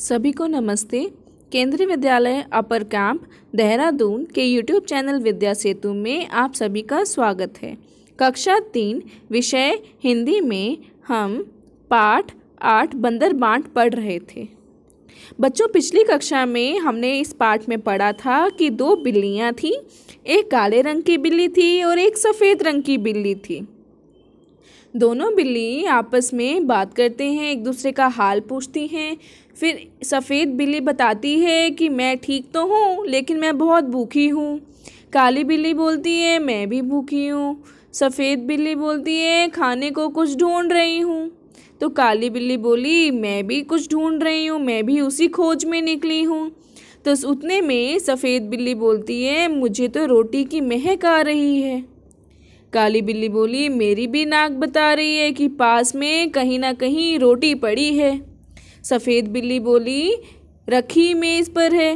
सभी को नमस्ते केंद्रीय विद्यालय अपर कैंप देहरादून के यूट्यूब चैनल विद्या सेतु में आप सभी का स्वागत है कक्षा तीन विषय हिंदी में हम पाठ आठ बंदर बांट पढ़ रहे थे बच्चों पिछली कक्षा में हमने इस पाठ में पढ़ा था कि दो बिल्लियाँ थीं एक काले रंग की बिल्ली थी और एक सफ़ेद रंग की बिल्ली थी दोनों बिल्ली आपस में बात करते हैं एक दूसरे का हाल पूछती हैं फिर सफ़ेद बिल्ली बताती है कि मैं ठीक तो हूँ लेकिन मैं बहुत भूखी हूँ काली बिल्ली बोलती है मैं भी भूखी हूँ सफ़ेद बिल्ली बोलती है खाने को कुछ ढूंढ रही हूँ तो काली बिल्ली बोली मैं भी कुछ ढूंढ रही हूँ मैं भी उसी खोज में निकली हूँ तो उतने में सफ़ेद बिल्ली बोलती है मुझे तो रोटी की महक आ रही है काली बिल्ली बोली मेरी भी नाक बता रही है कि पास में कहीं ना कहीं रोटी पड़ी है सफ़ेद बिल्ली बोली रखी मेज़ पर है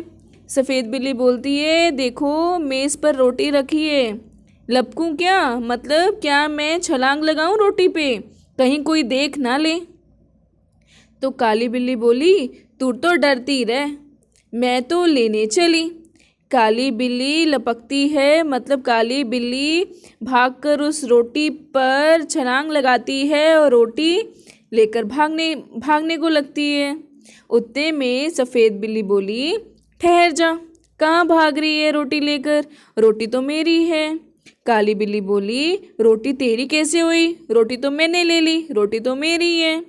सफ़ेद बिल्ली बोलती है देखो मेज़ पर रोटी रखी है लपकूँ क्या मतलब क्या मैं छलांग लगाऊँ रोटी पे कहीं कोई देख ना ले तो काली बिल्ली बोली तू तो डरती रह मैं तो लेने चली काली बिल्ली लपकती है मतलब काली बिल्ली भागकर उस रोटी पर छलांग लगाती है और रोटी लेकर भागने भागने को लगती है उतने में सफ़ेद बिल्ली बोली ठहर जा कहाँ भाग रही है रोटी लेकर रोटी तो मेरी है काली बिल्ली बोली रोटी तेरी कैसे हुई रोटी तो मैंने ले ली रोटी तो मेरी है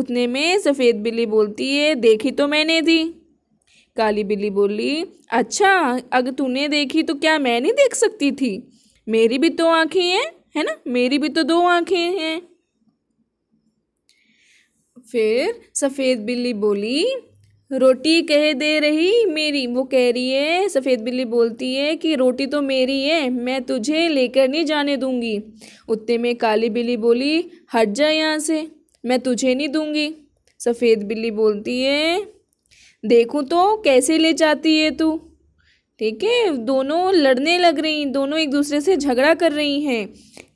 उतने में सफ़ेद बिल्ली बोलती है देखी तो मैंने दी काली बिल्ली बोली अच्छा अगर तूने देखी तो क्या मैं नहीं देख सकती थी मेरी भी तो आँखें हैं है ना मेरी भी तो दो आँखें हैं फिर सफ़ेद बिल्ली बोली रोटी कह दे रही मेरी वो कह रही है सफ़ेद बिल्ली बोलती है कि रोटी तो मेरी है मैं तुझे लेकर नहीं जाने दूंगी उतने में काली बिल्ली बोली हट जा यहाँ से मैं तुझे नहीं दूंगी सफ़ेद बिल्ली बोलती है देखूँ तो कैसे ले जाती है तू ठीक है दोनों लड़ने लग रही दोनों एक दूसरे से झगड़ा कर रही हैं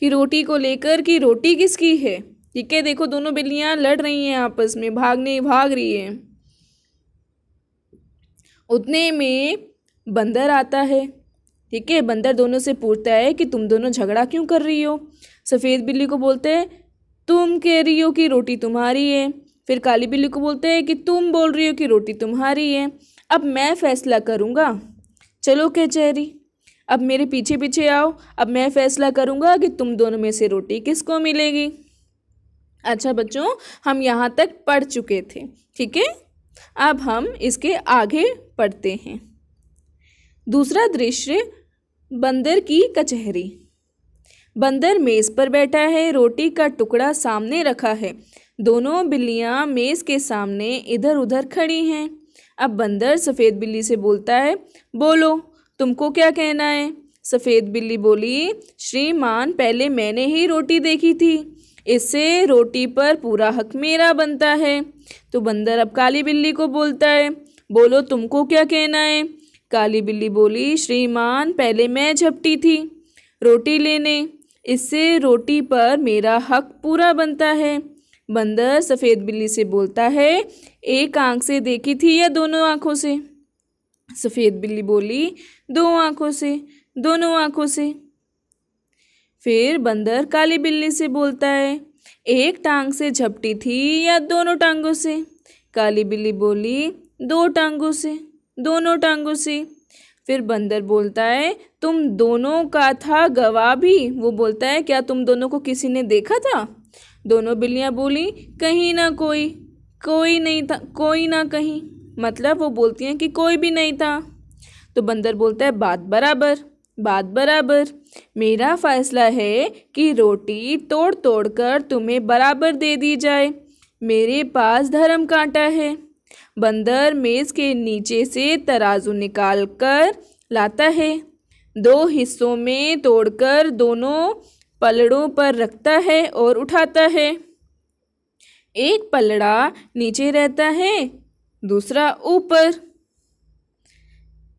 कि रोटी को लेकर कि रोटी किसकी है ठीक है देखो दोनों बिल्लियाँ लड़ रही हैं आपस में भागने भाग रही हैं उतने में बंदर आता है ठीक है बंदर दोनों से पूछता है कि तुम दोनों झगड़ा क्यों कर रही हो सफ़ेद बिल्ली को बोलते हैं तुम कह रही हो कि रोटी तुम्हारी है फिर काली बिल्ली को बोलते हैं कि तुम बोल रही हो कि रोटी तुम्हारी है अब मैं फैसला करूँगा चलो कचहरी अब मेरे पीछे पीछे आओ अब मैं फैसला करूँगा कि तुम दोनों में से रोटी किसको मिलेगी अच्छा बच्चों हम यहाँ तक पढ़ चुके थे ठीक है अब हम इसके आगे पढ़ते हैं दूसरा दृश्य बंदर की कचहरी बंदर मेज़ पर बैठा है रोटी का टुकड़ा सामने रखा है दोनों बिल्लियाँ मेज़ के सामने इधर उधर खड़ी हैं अब बंदर सफ़ेद बिल्ली से बोलता है बोलो तुमको क्या कहना है सफ़ेद बिल्ली बोली श्रीमान पहले मैंने ही रोटी देखी थी इससे रोटी पर पूरा हक मेरा बनता है तो बंदर अब काली बिल्ली को बोलता है बोलो तुमको क्या कहना है काली बिल्ली बोली श्रीमान पहले मैं झपटी थी रोटी लेने इससे रोटी पर मेरा हक पूरा बनता है बंदर सफ़ेद बिल्ली से बोलता है एक आंख से देखी थी या दोनों आंखों से सफ़ेद बिल्ली बोली दो आंखों से दोनों आंखों से फिर बंदर काली बिल्ली से बोलता है एक टांग से झपटी थी या दोनों टांगों से काली बिल्ली बोली दो टांगों से दोनों टांगों से फिर बंदर बोलता है तुम दोनों का था गवाह भी वो बोलता है क्या तुम दोनों को किसी ने देखा था दोनों बिल्लियाँ बोली कहीं ना कोई कोई नहीं था कोई ना कहीं मतलब वो बोलती हैं कि कोई भी नहीं था तो बंदर बोलता है बात बराबर बात बराबर मेरा फैसला है कि रोटी तोड़ तोड़ कर तुम्हें बराबर दे दी जाए मेरे पास धर्म कांटा है बंदर मेज़ के नीचे से तराजू निकाल कर लाता है दो हिस्सों में तोड़कर दोनों पलड़ों पर रखता है और उठाता है एक पलड़ा नीचे रहता है दूसरा ऊपर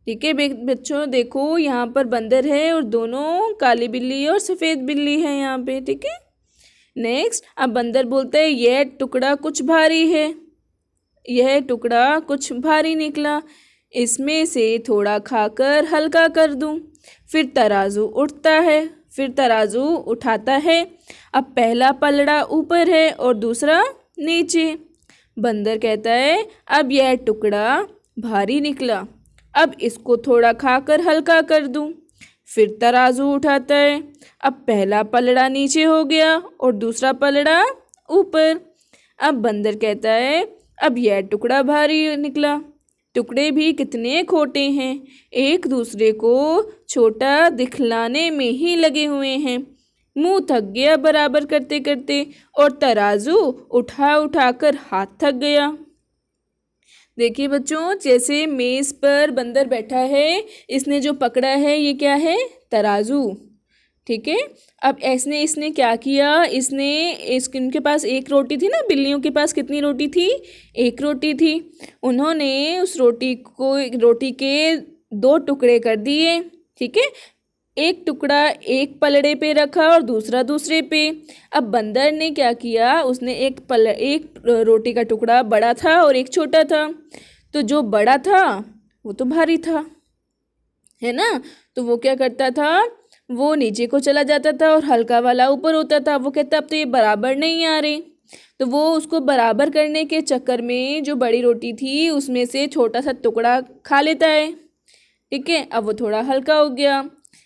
ठीक है बच्चों देखो यहाँ पर बंदर है और दोनों काली बिल्ली और सफ़ेद बिल्ली है यहाँ पे ठीक है नेक्स्ट अब बंदर बोलते हैं यह टुकड़ा कुछ भारी है यह टुकड़ा कुछ भारी निकला इसमें से थोड़ा खाकर हल्का कर दूं फिर तराजू उठता है फिर तराजू उठाता है अब पहला पलड़ा ऊपर है और दूसरा नीचे बंदर कहता है अब यह टुकड़ा भारी निकला अब इसको थोड़ा खाकर हल्का कर दूं फिर तराजू उठाता है अब पहला पलड़ा नीचे हो गया और दूसरा पलड़ा ऊपर अब बंदर कहता है अब यह टुकड़ा भारी निकला टुकड़े भी कितने खोटे हैं एक दूसरे को छोटा दिखलाने में ही लगे हुए हैं मुंह थक गया बराबर करते करते और तराजू उठा उठा कर हाथ थक गया देखिए बच्चों जैसे मेज़ पर बंदर बैठा है इसने जो पकड़ा है ये क्या है तराजू ठीक है अब इसने इसने क्या किया इसने इस इनके पास एक रोटी थी ना बिल्लियों के पास कितनी रोटी थी एक रोटी थी उन्होंने उस रोटी को रोटी के दो टुकड़े कर दिए ठीक है एक टुकड़ा एक पलड़े पे रखा और दूसरा दूसरे पे अब बंदर ने क्या किया उसने एक पल एक रोटी का टुकड़ा बड़ा था और एक छोटा था तो जो बड़ा था वो तो भारी था है ना तो वो क्या करता था वो नीचे को चला जाता था और हल्का वाला ऊपर होता था वो कहता अब तो ये बराबर नहीं आ रहे तो वो उसको बराबर करने के चक्कर में जो बड़ी रोटी थी उसमें से छोटा सा टुकड़ा खा लेता है ठीक है अब वो थोड़ा हल्का हो गया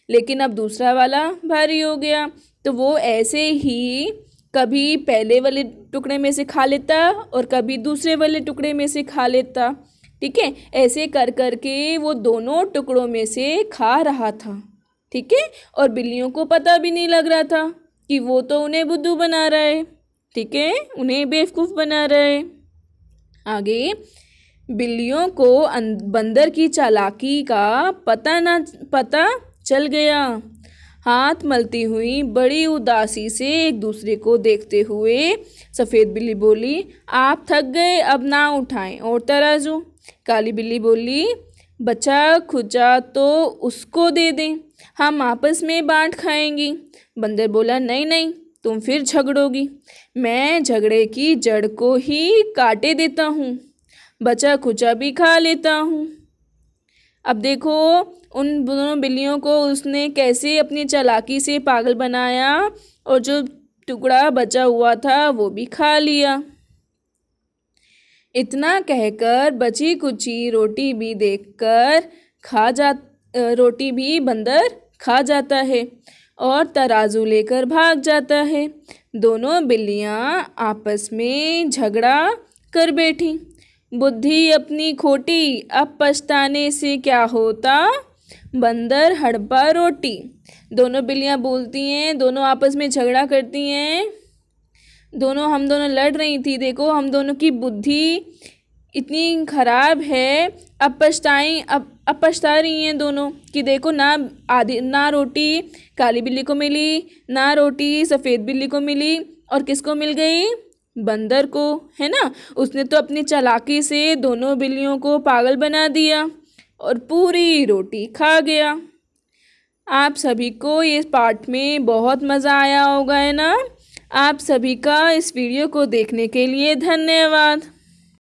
लेकिन अब दूसरा वाला भारी हो गया तो वो ऐसे ही कभी पहले वाले टुकड़े में से खा लेता और कभी दूसरे वाले टुकड़े में से खा लेता ठीक है ऐसे कर कर के वो दोनों टुकड़ों में से खा रहा था ठीक है और बिल्लियों को पता भी नहीं लग रहा था कि वो तो उन्हें बुद्धू बना रहा है ठीक है उन्हें बेवकूफ़ बना रहा है आगे बिल्लियों को अं-, बंदर की चालाकी का पता ना पता चल गया हाथ मलती हुई बड़ी उदासी से एक दूसरे को देखते हुए सफ़ेद बिल्ली बोली आप थक गए अब ना उठाएं और तराजू काली बिल्ली बोली बचा खुचा तो उसको दे दें हम आपस में बांट खाएंगी बंदर बोला नहीं नहीं तुम फिर झगड़ोगी मैं झगड़े की जड़ को ही काटे देता हूँ बचा खुचा भी खा लेता हूँ अब देखो उन दोनों बिल्लियों को उसने कैसे अपनी चालाकी से पागल बनाया और जो टुकड़ा बचा हुआ था वो भी खा लिया इतना कहकर बची कुची रोटी भी देखकर खा जा रोटी भी बंदर खा जाता है और तराजू लेकर भाग जाता है दोनों बिल्लियाँ आपस में झगड़ा कर बैठी बुद्धि अपनी खोटी अब पछताने से क्या होता बंदर हड़पा रोटी दोनों बिल्लियाँ बोलती हैं दोनों आपस में झगड़ा करती हैं दोनों हम दोनों लड़ रही थी देखो हम दोनों की बुद्धि इतनी ख़राब है अब पछताई अब अब पछता रही हैं दोनों कि देखो ना आधी ना रोटी काली बिल्ली को मिली ना रोटी सफ़ेद बिल्ली को मिली और किसको मिल गई बंदर को है ना उसने तो अपनी चलाकी से दोनों बिल्लियों को पागल बना दिया और पूरी रोटी खा गया आप सभी को इस पार्ट में बहुत मज़ा आया होगा है ना आप सभी का इस वीडियो को देखने के लिए धन्यवाद